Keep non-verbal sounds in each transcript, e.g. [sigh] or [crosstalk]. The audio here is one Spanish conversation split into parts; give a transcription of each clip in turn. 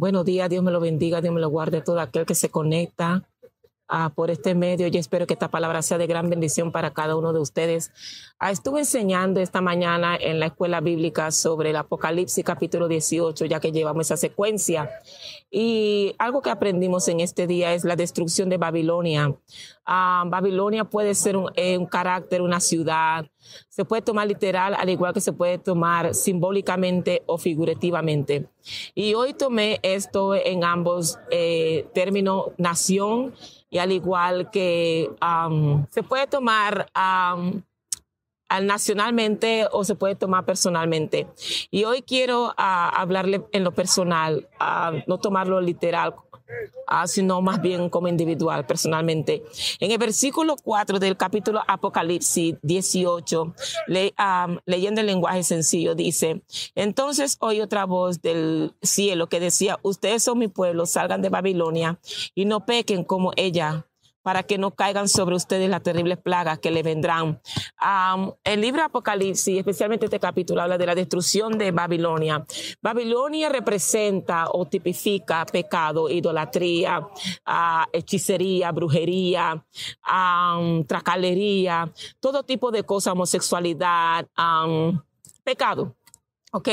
Buenos días, Dios me lo bendiga, Dios me lo guarde todo aquel que se conecta ah, por este medio. Y espero que esta palabra sea de gran bendición para cada uno de ustedes. Ah, estuve enseñando esta mañana en la escuela bíblica sobre el Apocalipsis capítulo 18, ya que llevamos esa secuencia. Y algo que aprendimos en este día es la destrucción de Babilonia. Ah, Babilonia puede ser un eh, carácter, una ciudad, se puede tomar literal, al igual que se puede tomar simbólicamente o figurativamente. Y hoy tomé esto en ambos eh, términos, nación, y al igual que se puede tomar nacionalmente o se puede tomar personalmente. Y hoy quiero ah, hablarle en lo personal, no tomarlo literal, ah, sino más bien como individual, personalmente. En el versículo 4 del capítulo Apocalipsis 18, leyendo el lenguaje sencillo, dice, entonces oí otra voz del cielo que decía, ustedes son mi pueblo, salgan de Babilonia y no pequen como ella para que no caigan sobre ustedes las terribles plagas que le vendrán. el libro Apocalipsis, especialmente este capítulo, habla de la destrucción de Babilonia. Babilonia representa o tipifica pecado, idolatría, ah, hechicería, brujería, tracalería, todo tipo de cosas, homosexualidad, pecado. Ok,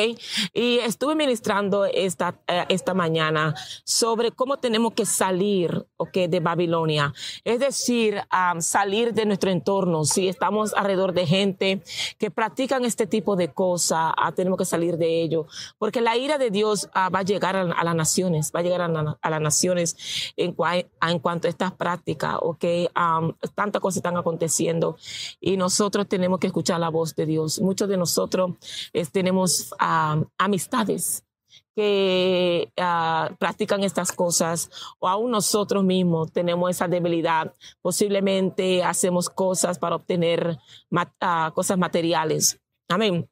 y estuve ministrando esta, eh, esta mañana sobre cómo tenemos que salir de Babilonia, es decir, salir de nuestro entorno. Si estamos alrededor de gente que practican este tipo de cosas, ah, tenemos que salir de ello, porque la ira de Dios ah, va a llegar a, las naciones, va a llegar a, las naciones en, cuanto a estas prácticas, ok, tantas cosas están aconteciendo y nosotros tenemos que escuchar la voz de Dios. Muchos de nosotros tenemos amistades que ah, practican estas cosas o aún nosotros mismos tenemos esa debilidad. Posiblemente hacemos cosas para obtener ah, cosas materiales. Amén.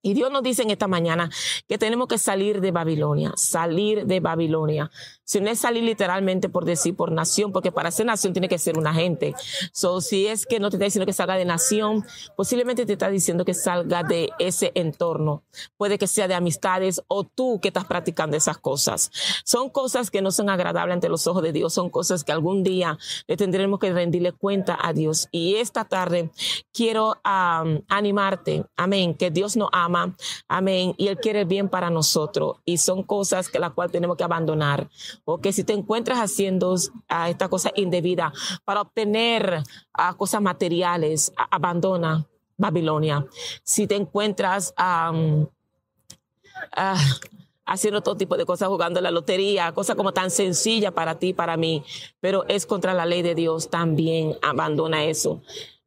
Y Dios nos dice en esta mañana que tenemos que salir de Babilonia, salir de Babilonia. Si no es salir literalmente por decir por nación, porque para ser nación tiene que ser una gente. So, si es que no te está diciendo que salga de nación, posiblemente te está diciendo que salga de ese entorno. Puede que sea de amistades o tú que estás practicando esas cosas. Son cosas que no son agradables ante los ojos de Dios, son cosas que algún día le tendremos que rendirle cuenta a Dios. Y esta tarde quiero ah, animarte, amén, que Dios nos ama Amén. Y Él quiere el bien para nosotros. Y son cosas que las cuales tenemos que abandonar. Porque si te encuentras haciendo a ah, esta cosa indebida para obtener ah, cosas materiales, abandona Babilonia. Si te encuentras... Ah, haciendo todo tipo de cosas, jugando la lotería, cosas como tan sencilla para ti, para mí, pero es contra la ley de Dios, también abandona eso.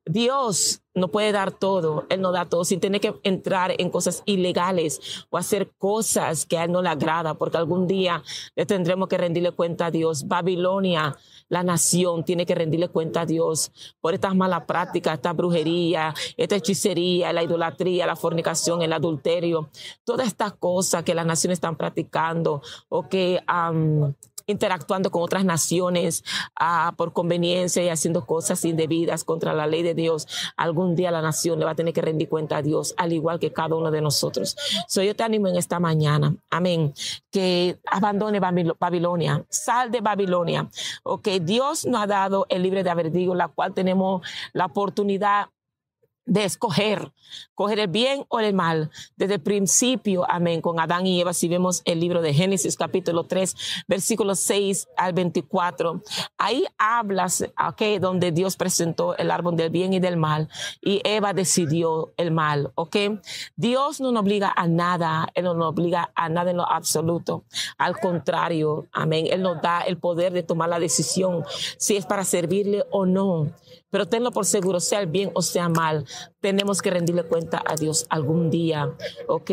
Dios no puede dar todo, Él no da todo sin tiene que entrar en cosas ilegales o hacer cosas que a Él no le agrada, porque algún día le tendremos que rendirle cuenta a Dios. Babilonia, la nación, tiene que rendirle cuenta a Dios por estas malas prácticas, esta brujería, esta hechicería, la idolatría, la fornicación, el adulterio, todas estas cosas que las naciones están practicando o que interactuando con otras naciones ah, por conveniencia y haciendo cosas indebidas contra la ley de Dios, algún día la nación le va a tener que rendir cuenta a Dios, al igual que cada uno de nosotros. Soy yo te animo en esta mañana, amén, que abandone Babilonia, sal de Babilonia. que Dios nos ha dado el libre de digo, la cual tenemos la oportunidad de escoger, coger el bien o el mal, desde el principio, amén, con Adán y Eva, si vemos el libro de Génesis capítulo 3, versículos 6 al 24, ahí hablas, ok, donde Dios presentó el árbol del bien y del mal, y Eva decidió el mal, ok. Dios no nos obliga a nada, Él no nos obliga a nada en lo absoluto, al contrario, amén, Él nos da el poder de tomar la decisión, si es para servirle o no, pero tenlo por seguro, sea el bien o sea mal, tenemos que rendirle cuenta a Dios algún día, ¿ok?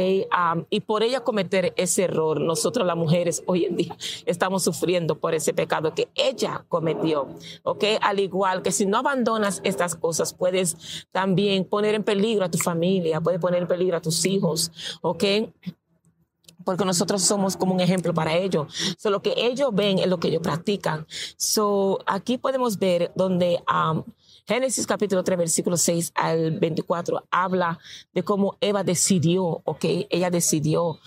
y por ella cometer ese error, nosotros las mujeres hoy en día estamos sufriendo por ese pecado que ella cometió, ¿ok? Al igual que si no abandonas estas cosas, puedes también poner en peligro a tu familia, puedes poner en peligro a tus hijos, ¿ok? porque nosotros somos como un ejemplo para ellos. So, lo que ellos ven es lo que ellos practican. So, aquí podemos ver donde Génesis capítulo 3, versículo 6 al 24 habla de cómo Eva decidió, ok, ella decidió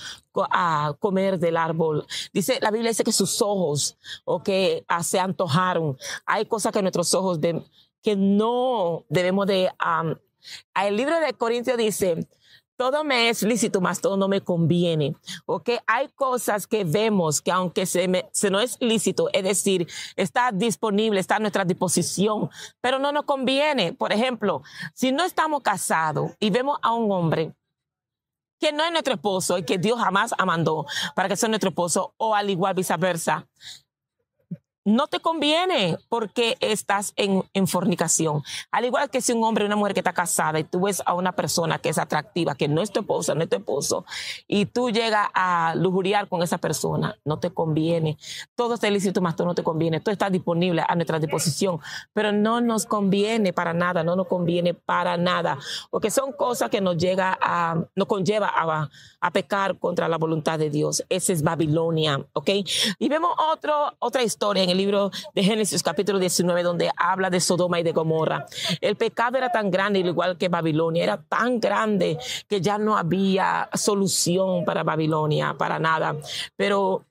a comer del árbol. Dice, la Biblia dice que sus ojos, ok, ah, se antojaron. Hay cosas que nuestros ojos de, que no debemos de... el libro de Corintios dice, todo me es lícito, más todo no me conviene. Okay, Hay cosas que vemos que aunque se, se no es lícito, es decir, está disponible, está a nuestra disposición, pero no nos conviene. Por ejemplo, si no estamos casados y vemos a un hombre que no es nuestro esposo y que Dios jamás amandó para que sea nuestro esposo, o al igual viceversa, no te conviene porque estás en, fornicación. Al igual que si un hombre o una mujer que está casada y tú ves a una persona que es atractiva, que no es tu esposa, no es tu esposo, y tú llegas a lujuriar con esa persona, no te conviene. Todo está ilícito, más todo no te conviene. Todo está disponible a nuestra disposición, pero no nos conviene para nada, no nos conviene para nada, porque son cosas que nos llega a, nos conlleva a, pecar contra la voluntad de Dios. Ese es Babilonia, ¿ok? Y vemos otra historia en el libro de Génesis capítulo 19, donde habla de Sodoma y de Gomorra. El pecado era tan grande, igual que Babilonia, era tan grande que ya no había solución para Babilonia, para nada. Pero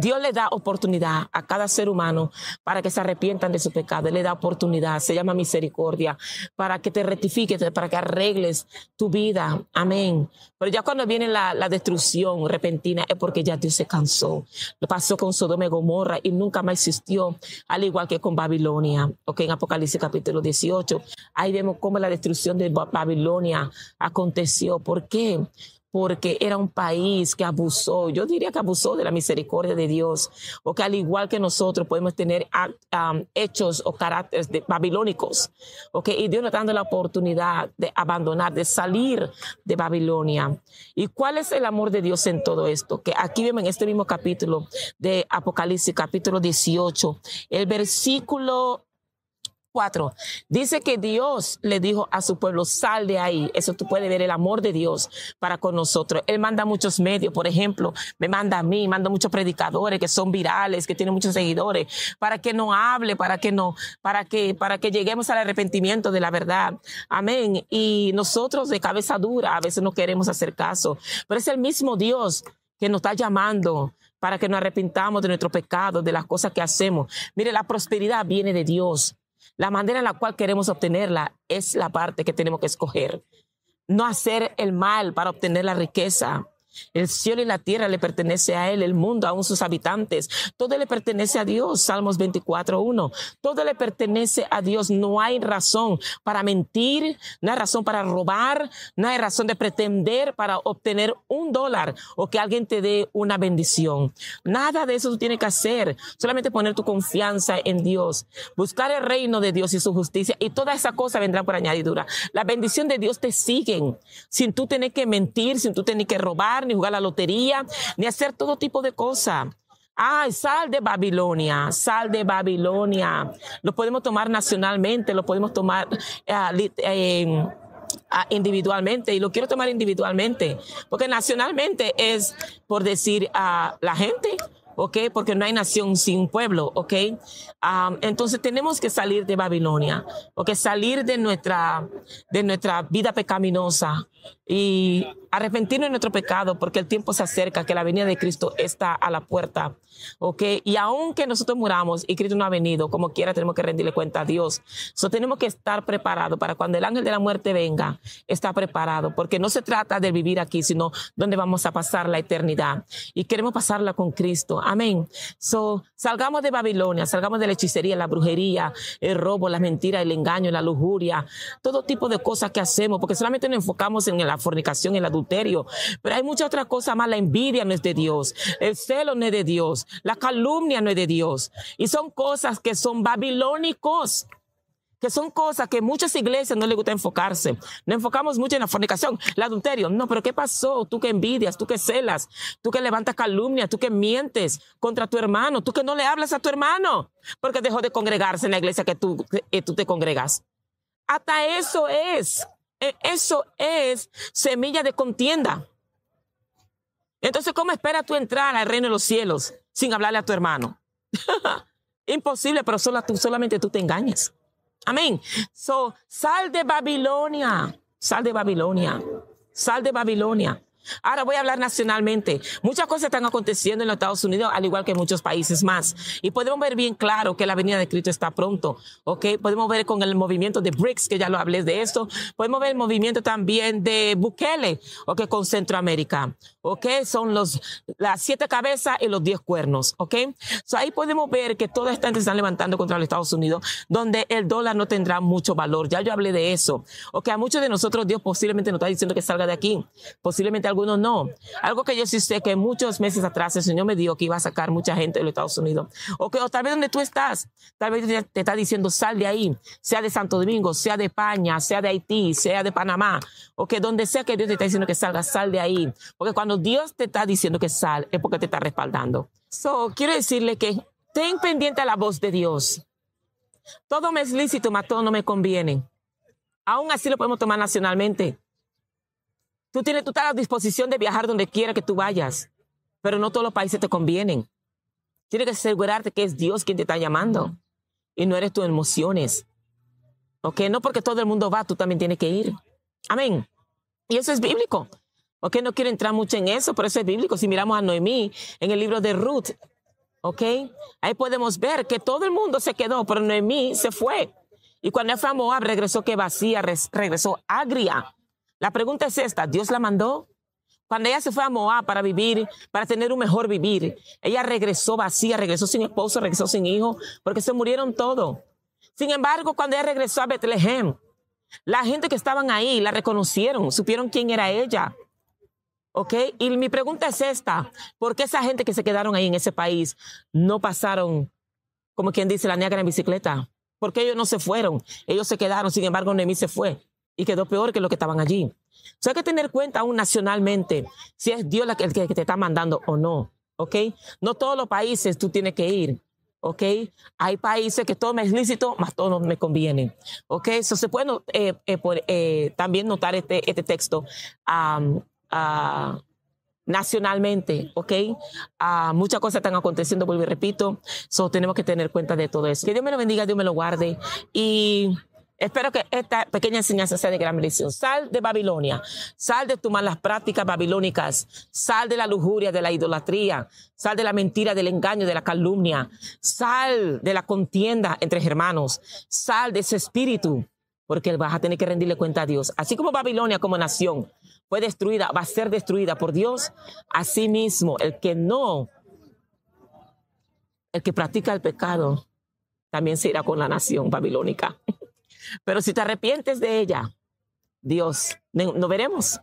Dios le da oportunidad a cada ser humano para que se arrepientan de su pecado. le da oportunidad, se llama misericordia, para que te rectifiques, para que arregles tu vida. Amén. Pero ya cuando viene la, destrucción repentina es porque ya Dios se cansó. Lo pasó con Sodoma y Gomorra y nunca más existió, al igual que con Babilonia. Ok, en Apocalipsis capítulo 18, ahí vemos cómo la destrucción de Babilonia aconteció. ¿Por qué? porque era un país que abusó, yo diría que abusó de la misericordia de Dios, o que al igual que nosotros podemos tener hechos o caracteres de, babilónicos, okay, y Dios nos dando la oportunidad de abandonar, de salir de Babilonia. ¿Y cuál es el amor de Dios en todo esto? Que aquí vemos en este mismo capítulo de Apocalipsis, capítulo 18, el versículo Cuatro, Dice que Dios le dijo a su pueblo, sal de ahí. Eso tú puedes ver el amor de Dios para con nosotros. Él manda muchos medios, por ejemplo, me manda a mí, manda muchos predicadores que son virales, que tienen muchos seguidores, para que no hable, para que no, para que, para que lleguemos al arrepentimiento de la verdad. Amén. Y nosotros de cabeza dura a veces no queremos hacer caso, pero es el mismo Dios que nos está llamando, para que nos arrepintamos de nuestros pecados, de las cosas que hacemos. Mire, la prosperidad viene de Dios. La manera en la cual queremos obtenerla es la parte que tenemos que escoger. No hacer el mal para obtener la riqueza, el cielo y la tierra le pertenece a Él, el mundo, aún sus habitantes. Todo le pertenece a Dios, Salmos 24.1. Todo le pertenece a Dios. No hay razón para mentir, no hay razón para robar, no hay razón de pretender para obtener un dólar o que alguien te dé una bendición. Nada de eso tú tienes que hacer. Solamente poner tu confianza en Dios, buscar el reino de Dios y su justicia y toda esa cosa vendrá por añadidura. La bendición de Dios te siguen sin tú tener que mentir, sin tú tener que robar ni jugar la lotería, ni hacer todo tipo de cosas. Ay, sal de Babilonia, sal de Babilonia. Lo podemos tomar nacionalmente, lo podemos tomar eh, em, individualmente y lo quiero tomar individualmente, porque nacionalmente es por decir a la gente, ¿ok? Porque no hay nación sin pueblo, ¿ok? entonces tenemos que salir de Babilonia, porque Salir de nuestra, de nuestra vida pecaminosa, y arrepentirnos de nuestro pecado porque el tiempo se acerca, que la venida de Cristo está a la puerta. ¿Ok? Y aunque nosotros muramos y Cristo no ha venido, como quiera tenemos que rendirle cuenta a Dios. tenemos que estar preparados para cuando el ángel de la muerte venga, estar preparado, porque no se trata de vivir aquí, sino donde vamos a pasar la eternidad. Y queremos pasarla con Cristo. Amén. So, salgamos de Babilonia, salgamos de la hechicería, la brujería, el robo, la mentira, el engaño, la lujuria, todo tipo de cosas que hacemos, porque solamente nos enfocamos en el fornicación, el adulterio. Pero hay muchas otras cosas más. La envidia no es de Dios. El celo no es de Dios. La calumnia no es de Dios. Y son cosas que son babilónicos que son cosas que muchas iglesias no les gusta enfocarse. No enfocamos mucho en la fornicación, el adulterio. No, pero ¿qué pasó? Tú que envidias, tú que celas, tú que levantas calumnia, tú que mientes contra tu hermano, tú que no le hablas a tu hermano porque dejó de congregarse en la iglesia que tú, que tú te congregas. Hasta eso es. E, eso es semilla de contienda. Entonces, ¿cómo esperas tú entrar al reino de los cielos sin hablarle a tu hermano? [laughs] Imposible, pero solo tú, solamente tú te engañas. Amén. So, sal de Babilonia. Sal de Babilonia. Sal de Babilonia. Ahora voy a hablar nacionalmente. Muchas cosas están aconteciendo en los Estados Unidos, al igual que en muchos países más. Y podemos ver bien claro que la venida de Cristo está pronto. ¿ok? Podemos ver con el movimiento de BRICS, que ya lo hablé de esto. Podemos ver el movimiento también de Bukele, ¿ok? Con Centroamérica. ¿ok? Son los, las siete cabezas y los diez cuernos. ¿ok? ahí podemos ver que todas estas están levantando contra los Estados Unidos, donde el dólar no tendrá mucho valor. Ya yo hablé de eso. ¿ok? A muchos de nosotros Dios posiblemente nos está diciendo que salga de aquí. Posiblemente algunos no. Algo que yo sí sé que muchos meses atrás el Señor me dijo que iba a sacar mucha gente de los Estados Unidos. O, que, tal vez donde tú estás, tal vez te, está diciendo sal de ahí, sea de Santo Domingo, sea de España, sea de Haití, sea de Panamá, o que donde sea que Dios te está diciendo que salga, sal de ahí. Porque cuando Dios te está diciendo que sal, es porque te está respaldando. So, quiero decirle que ten pendiente a la voz de Dios. Todo me es lícito, mas todo no me conviene. Aún así lo podemos tomar nacionalmente. Tú tienes toda la a disposición de viajar donde quiera que tú vayas, pero no todos los países te convienen. Tienes que asegurarte que es Dios quien te está llamando y no eres tus emociones. ¿Ok? No porque todo el mundo va, tú también tienes que ir. Amén. Y eso es bíblico. ¿Ok? No quiero entrar mucho en eso, pero eso es bíblico. Si miramos a Noemí en el libro de Ruth, ¿ok? Ahí podemos ver que todo el mundo se quedó, pero Noemí se fue. Y cuando fue a Moab, regresó que vacía, regresó agria. La pregunta es esta, ¿Dios la mandó? Cuando ella se fue a Moab para vivir, para tener un mejor vivir, ella regresó vacía, regresó sin esposo, regresó sin hijo, porque se murieron todos. Sin embargo, cuando ella regresó a Betlehem, la gente que estaban ahí la reconocieron, supieron quién era ella. ¿Ok? Y mi pregunta es esta, ¿por qué esa gente que se quedaron ahí en ese país no pasaron, como quien dice, la negra en bicicleta? ¿Por qué ellos no se fueron? Ellos se quedaron, sin embargo, Noemí se fue y quedó peor que los que estaban allí. O sea, hay que tener cuenta aún nacionalmente si es Dios el que te está mandando o no. ¿Ok? No todos los países tú tienes que ir. ¿ok? Hay países que todo me es lícito, más todo no me conviene, ¿ok? eso se puede eh, eh, eh, también notar este, este texto ah, nacionalmente, ¿ok? Ah, muchas cosas están aconteciendo, vuelvo y repito, so tenemos que tener cuenta de todo eso. Que Dios me lo bendiga, Dios me lo guarde y... Espero que esta pequeña enseñanza sea de gran bendición. Sal de Babilonia, sal de tus malas prácticas babilónicas, sal de la lujuria, de la idolatría, sal de la mentira, del engaño, de la calumnia, sal de la contienda entre hermanos, sal de ese espíritu, porque vas a tener que rendirle cuenta a Dios. Así como Babilonia como nación fue destruida, va a ser destruida por Dios, así mismo el que no, el que practica el pecado, también se irá con la nación babilónica. Pero si te arrepientes de ella, Dios, nos veremos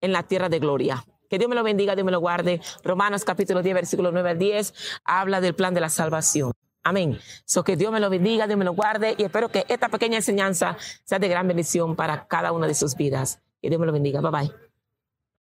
en la tierra de gloria. Que Dios me lo bendiga, Dios me lo guarde. Romanos capítulo 10, versículos 9 al 10, habla del plan de la salvación. Amén. So que Dios me lo bendiga, Dios me lo guarde y espero que esta pequeña enseñanza sea de gran bendición para cada una de sus vidas. Que Dios me lo bendiga. Bye bye.